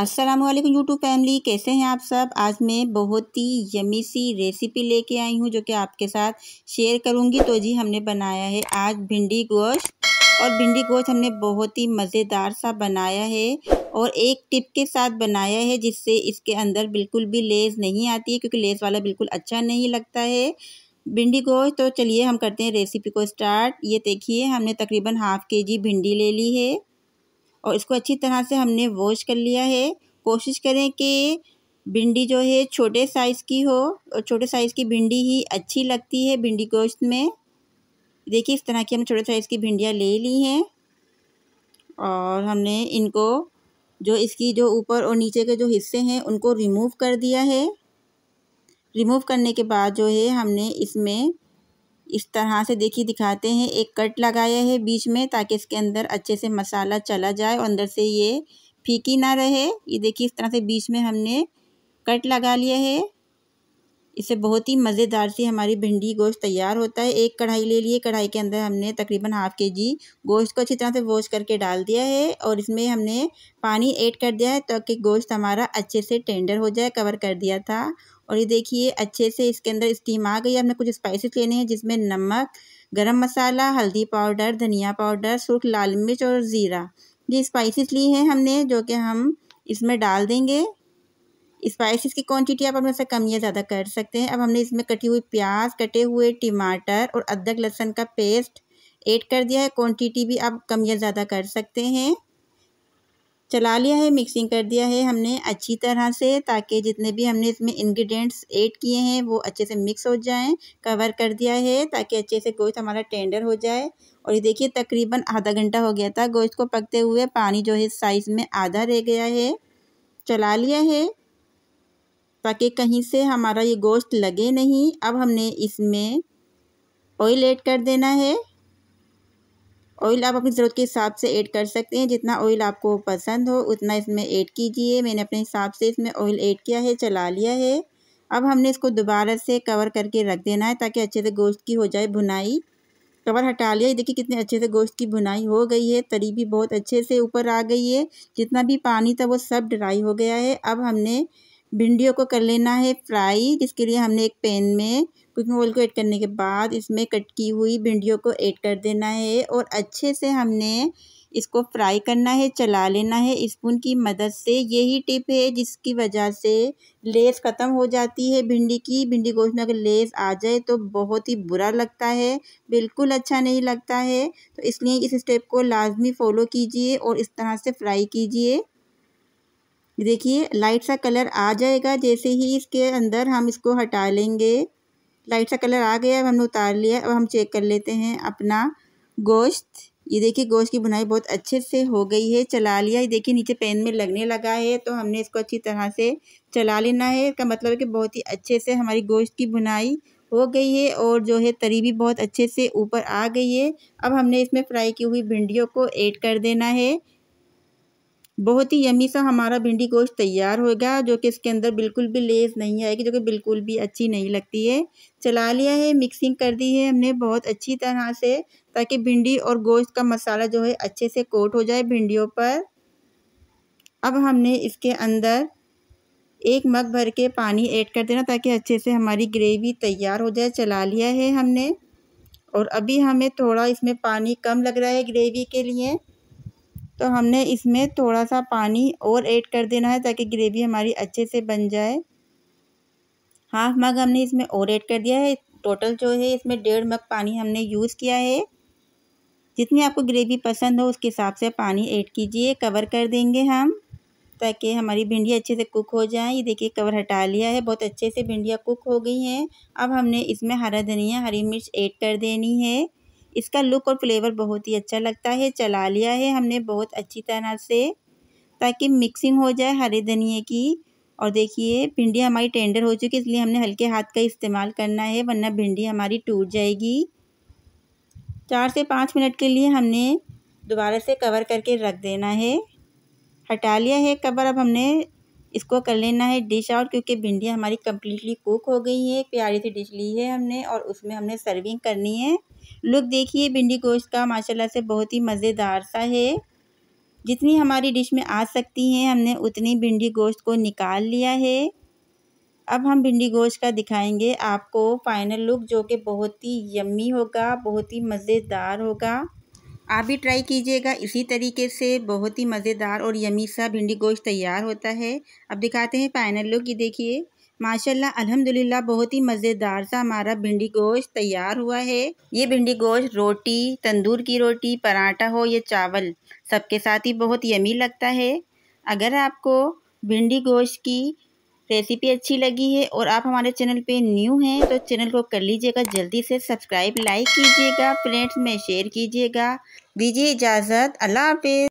अस्सलाम वालेकुम YouTube family कैसे हैं आप सब आज मैं बहुत ही यमी सी रेसिपी लेके आई हूँ जो कि आपके साथ शेयर करूँगी तो जी हमने बनाया है आज भिंडी गोश्त और भिंडी गोश्त हमने बहुत ही मज़ेदार सा बनाया है और एक टिप के साथ बनाया है जिससे इसके अंदर बिल्कुल भी लेस नहीं आती है क्योंकि लेस वाला बिल्कुल अच्छा नहीं लगता है भिंडी गोश्त तो चलिए हम करते हैं रेसिपी को स्टार्ट ये देखिए हमने तकरीबन हाफ़ के जी भिंडी ले ली है और इसको अच्छी तरह से हमने वॉश कर लिया है कोशिश करें कि भिंडी जो है छोटे साइज़ की हो और छोटे साइज़ की भिंडी ही अच्छी लगती है भिंडी गोश्त में देखिए इस तरह की हमने छोटे साइज़ की भिंडियाँ ले ली हैं और हमने इनको जो इसकी जो ऊपर और नीचे के जो हिस्से हैं उनको रिमूव कर दिया है रिमूव करने के बाद जो है हमने इसमें इस तरह से देखिए दिखाते हैं एक कट लगाया है बीच में ताकि इसके अंदर अच्छे से मसाला चला जाए और अंदर से ये फीकी ना रहे ये देखिए इस तरह से बीच में हमने कट लगा लिया है इसे बहुत ही मज़ेदार सी हमारी भिंडी गोश्त तैयार होता है एक कढ़ाई ले लिए कढ़ाई के अंदर हमने तकरीबन हाफ़ के जी गोश्त को अच्छी तरह से वॉश करके डाल दिया है और इसमें हमने पानी ऐड कर दिया है ताकि गोश्त हमारा अच्छे से टेंडर हो जाए कवर कर दिया था और ये देखिए अच्छे से इसके अंदर स्टीम आ गई हमने कुछ स्पाइसिस लेने हैं जिसमें नमक गर्म मसाला हल्दी पाउडर धनिया पाउडर सूख लाल मिर्च और ज़ीरा ये स्पाइसिस ली हैं हमने जो कि हम इसमें डाल देंगे स्पाइसेस की क्वांटिटी आप अपने से कम या ज़्यादा कर सकते हैं अब हमने इसमें कटी हुई प्याज कटे हुए टमाटर और अदरक लहसुन का पेस्ट ऐड कर दिया है क्वांटिटी भी आप कम या ज़्यादा कर सकते हैं चला लिया है मिक्सिंग कर दिया है हमने अच्छी तरह से ताकि जितने भी हमने इसमें इंग्रेडिएंट्स ऐड किए हैं वो अच्छे से मिक्स हो जाएं कवर कर दिया है ताकि अच्छे से गोश्त हमारा टेंडर हो जाए और ये देखिए तकरीबन आधा घंटा हो गया था गोश्त को पकते हुए पानी जो है साइज़ में आधा रह गया है चला लिया है ताकि कहीं से हमारा ये गोश्त लगे नहीं अब हमने इसमें ऑयल ऐड कर देना है ऑयल आप अपनी ज़रूरत के हिसाब से ऐड कर सकते हैं जितना ऑयल आपको पसंद हो उतना इसमें ऐड कीजिए मैंने अपने हिसाब से इसमें ऑयल ऐड किया है चला लिया है अब हमने इसको दोबारा से कवर करके रख देना है ताकि अच्छे से गोश्त की हो जाए भुनाई कवर हटा लिया देखिए कितने अच्छे से गोश्त की भुनाई हो गई है तरी भी बहुत अच्छे से ऊपर आ गई है जितना भी पानी था वो सब ड्राई हो गया है अब हमने भिंडियों को कर लेना है फ्राई जिसके लिए हमने एक पैन में कुकिंग ऑयल को ऐड करने के बाद इसमें कट की हुई भिंडियों को ऐड कर देना है और अच्छे से हमने इसको फ्राई करना है चला लेना है स्पून की मदद से यही टिप है जिसकी वजह से लेस ख़त्म हो जाती है भिंडी की भिंडी गोश्त में अगर लेस आ जाए तो बहुत ही बुरा लगता है बिल्कुल अच्छा नहीं लगता है तो इसलिए इस स्टेप को लाजमी फॉलो कीजिए और इस तरह से फ्राई कीजिए देखिए लाइट सा कलर आ जाएगा जैसे ही इसके अंदर हम इसको हटा लेंगे लाइट सा कलर आ गया अब हमने उतार लिया अब हम चेक कर लेते हैं अपना गोश्त ये देखिए गोश्त की बुनाई बहुत अच्छे से हो गई है चला लिया ये देखिए नीचे पैन में लगने लगा है तो हमने इसको अच्छी तरह से चला लेना है इसका मतलब है कि बहुत ही अच्छे से हमारी गोश्त की बुनाई हो गई है और जो है तरी भी बहुत अच्छे से ऊपर आ गई है अब हमने इसमें फ्राई की हुई भिंडियों को ऐड कर देना है बहुत ही यमी सा हमारा भिंडी गोश्त तैयार होगा जो कि इसके अंदर बिल्कुल भी लेस नहीं आएगी जो कि बिल्कुल भी अच्छी नहीं लगती है चला लिया है मिक्सिंग कर दी है हमने बहुत अच्छी तरह से ताकि भिंडी और गोश्त का मसाला जो है अच्छे से कोट हो जाए भिंडियों पर अब हमने इसके अंदर एक मग भर के पानी ऐड कर देना ताकि अच्छे से हमारी ग्रेवी तैयार हो जाए चला लिया है हमने और अभी हमें थोड़ा इसमें पानी कम लग रहा है ग्रेवी के लिए तो हमने इसमें थोड़ा सा पानी और ऐड कर देना है ताकि ग्रेवी हमारी अच्छे से बन जाए हाफ मग हमने इसमें और ऐड कर दिया है टोटल जो है इसमें डेढ़ मग पानी हमने यूज़ किया है जितनी आपको ग्रेवी पसंद हो उसके हिसाब से पानी ऐड कीजिए कवर कर देंगे हम ताकि हमारी भिंडी अच्छे से कुक हो जाए ये देखिए कवर हटा लिया है बहुत अच्छे से भिंडियाँ कुक हो गई हैं अब हमने इसमें हरा धनिया हरी मिर्च ऐड कर देनी है इसका लुक और फ्लेवर बहुत ही अच्छा लगता है चला लिया है हमने बहुत अच्छी तरह से ताकि मिक्सिंग हो जाए हरे धनिए की और देखिए भिंडी हमारी टेंडर हो चुकी है इसलिए हमने हल्के हाथ का इस्तेमाल करना है वरना भिंडी हमारी टूट जाएगी चार से पाँच मिनट के लिए हमने दोबारा से कवर करके रख देना है हटा लिया है कवर अब हमने इसको कर लेना है डिश आउट क्योंकि भिंडियाँ हमारी कम्प्लीटली कुक हो गई है प्यारी सी डिश ली है हमने और उसमें हमने सर्विंग करनी है लुक देखिए भिंडी गोश्त का माशाल्लाह से बहुत ही मज़ेदार सा है जितनी हमारी डिश में आ सकती हैं हमने उतनी भिंडी गोश्त को निकाल लिया है अब हम भिंडी गोश्त का दिखाएंगे आपको फाइनल लुक जो कि बहुत ही यम्मी होगा बहुत ही मज़ेदार होगा आप भी ट्राई कीजिएगा इसी तरीके से बहुत ही मज़ेदार और यमी सा भिंडी गोश्त तैयार होता है अब दिखाते हैं फाइनल लुक ये देखिए माशाल्लाह अल्हम्दुलिल्लाह बहुत ही मज़ेदार सा हमारा भिंडी गोश्त तैयार हुआ है ये भिंडी गोश्त रोटी तंदूर की रोटी पराठा हो या चावल सबके साथ ही बहुत यमी लगता है अगर आपको भिंडी गोश्त की रेसिपी अच्छी लगी है और आप हमारे चैनल पे न्यू हैं तो चैनल को कर लीजिएगा जल्दी से सब्सक्राइब लाइक कीजिएगा फ्रेंड्स में शेयर कीजिएगा दीजिए इजाज़त अल्लाह हाफिज़